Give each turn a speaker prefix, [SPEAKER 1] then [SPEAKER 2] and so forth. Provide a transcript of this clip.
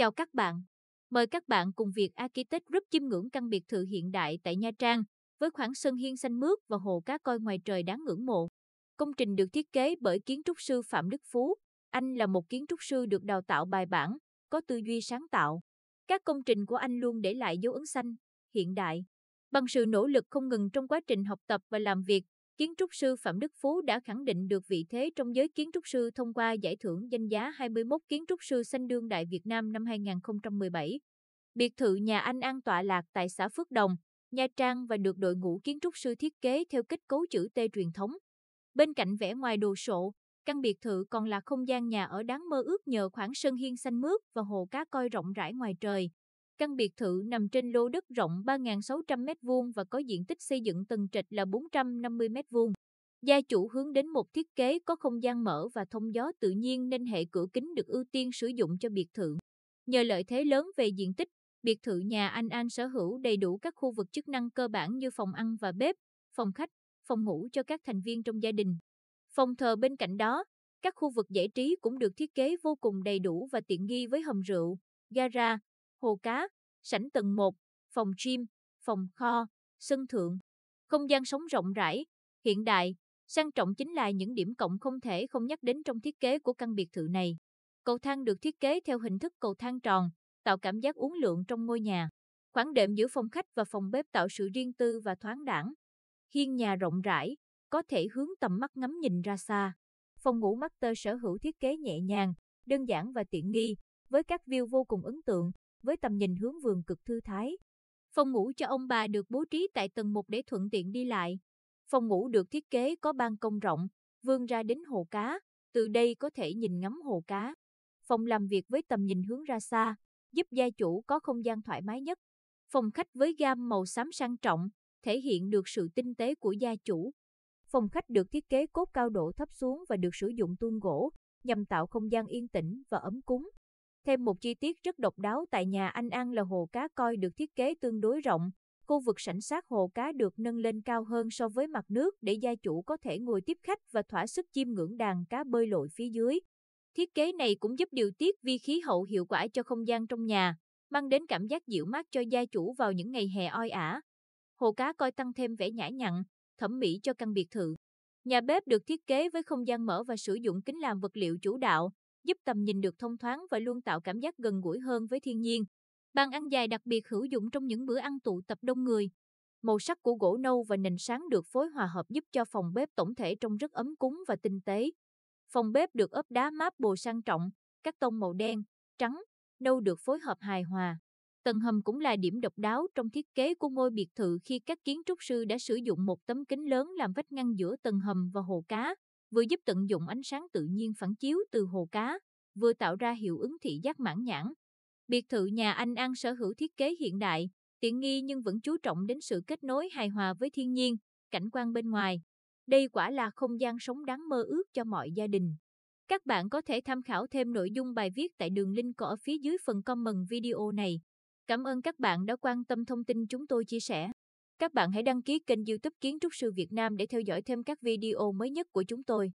[SPEAKER 1] Chào các bạn. Mời các bạn cùng việc Architect Group chiêm ngưỡng căn biệt thự hiện đại tại Nha Trang với khoảng sân hiên xanh mướt và hồ cá coi ngoài trời đáng ngưỡng mộ. Công trình được thiết kế bởi kiến trúc sư Phạm Đức Phú. Anh là một kiến trúc sư được đào tạo bài bản, có tư duy sáng tạo. Các công trình của anh luôn để lại dấu ấn xanh, hiện đại. Bằng sự nỗ lực không ngừng trong quá trình học tập và làm việc, kiến trúc sư Phạm Đức Phú đã khẳng định được vị thế trong giới kiến trúc sư thông qua giải thưởng danh giá 21 kiến trúc sư xanh đương đại Việt Nam năm 2017. Biệt thự nhà anh an tọa lạc tại xã Phước Đồng, Nha Trang và được đội ngũ kiến trúc sư thiết kế theo kết cấu chữ T truyền thống. Bên cạnh vẻ ngoài đồ sộ, căn biệt thự còn là không gian nhà ở đáng mơ ước nhờ khoảng sân hiên xanh mướt và hồ cá coi rộng rãi ngoài trời. Căn biệt thự nằm trên lô đất rộng 3.600m2 và có diện tích xây dựng tầng trệt là 450m2. Gia chủ hướng đến một thiết kế có không gian mở và thông gió tự nhiên nên hệ cửa kính được ưu tiên sử dụng cho biệt thự. Nhờ lợi thế lớn về diện tích, biệt thự nhà anh An sở hữu đầy đủ các khu vực chức năng cơ bản như phòng ăn và bếp, phòng khách, phòng ngủ cho các thành viên trong gia đình. Phòng thờ bên cạnh đó, các khu vực giải trí cũng được thiết kế vô cùng đầy đủ và tiện nghi với hầm rượu, gara, hồ cá, sảnh tầng 1, phòng gym, phòng kho, sân thượng. Không gian sống rộng rãi, hiện đại, sang trọng chính là những điểm cộng không thể không nhắc đến trong thiết kế của căn biệt thự này. Cầu thang được thiết kế theo hình thức cầu thang tròn, tạo cảm giác uốn lượn trong ngôi nhà. Khoảng đệm giữa phòng khách và phòng bếp tạo sự riêng tư và thoáng đẳng. Hiên nhà rộng rãi, có thể hướng tầm mắt ngắm nhìn ra xa. Phòng ngủ master sở hữu thiết kế nhẹ nhàng, đơn giản và tiện nghi, với các view vô cùng ấn tượng với tầm nhìn hướng vườn cực thư thái. Phòng ngủ cho ông bà được bố trí tại tầng 1 để thuận tiện đi lại. Phòng ngủ được thiết kế có ban công rộng, vươn ra đến hồ cá, từ đây có thể nhìn ngắm hồ cá. Phòng làm việc với tầm nhìn hướng ra xa, giúp gia chủ có không gian thoải mái nhất. Phòng khách với gam màu xám sang trọng, thể hiện được sự tinh tế của gia chủ. Phòng khách được thiết kế cốt cao độ thấp xuống và được sử dụng tuôn gỗ, nhằm tạo không gian yên tĩnh và ấm cúng. Thêm một chi tiết rất độc đáo tại nhà anh An là hồ cá coi được thiết kế tương đối rộng. Khu vực sảnh sát hồ cá được nâng lên cao hơn so với mặt nước để gia chủ có thể ngồi tiếp khách và thỏa sức chiêm ngưỡng đàn cá bơi lội phía dưới. Thiết kế này cũng giúp điều tiết vi khí hậu hiệu quả cho không gian trong nhà, mang đến cảm giác dịu mát cho gia chủ vào những ngày hè oi ả. Hồ cá coi tăng thêm vẻ nhã nhặn, thẩm mỹ cho căn biệt thự. Nhà bếp được thiết kế với không gian mở và sử dụng kính làm vật liệu chủ đạo, giúp tầm nhìn được thông thoáng và luôn tạo cảm giác gần gũi hơn với thiên nhiên. Bàn ăn dài đặc biệt hữu dụng trong những bữa ăn tụ tập đông người. Màu sắc của gỗ nâu và nền sáng được phối hòa hợp giúp cho phòng bếp tổng thể trông rất ấm cúng và tinh tế. Phòng bếp được ốp đá máp bồ sang trọng, các tông màu đen, trắng, nâu được phối hợp hài hòa. Tầng hầm cũng là điểm độc đáo trong thiết kế của ngôi biệt thự khi các kiến trúc sư đã sử dụng một tấm kính lớn làm vách ngăn giữa tầng hầm và hồ cá vừa giúp tận dụng ánh sáng tự nhiên phản chiếu từ hồ cá, vừa tạo ra hiệu ứng thị giác mãn nhãn. Biệt thự nhà anh An sở hữu thiết kế hiện đại, tiện nghi nhưng vẫn chú trọng đến sự kết nối hài hòa với thiên nhiên, cảnh quan bên ngoài. Đây quả là không gian sống đáng mơ ước cho mọi gia đình. Các bạn có thể tham khảo thêm nội dung bài viết tại đường link có ở phía dưới phần comment video này. Cảm ơn các bạn đã quan tâm thông tin chúng tôi chia sẻ. Các bạn hãy đăng ký kênh youtube Kiến trúc sư Việt Nam để theo dõi thêm các video mới nhất của chúng tôi.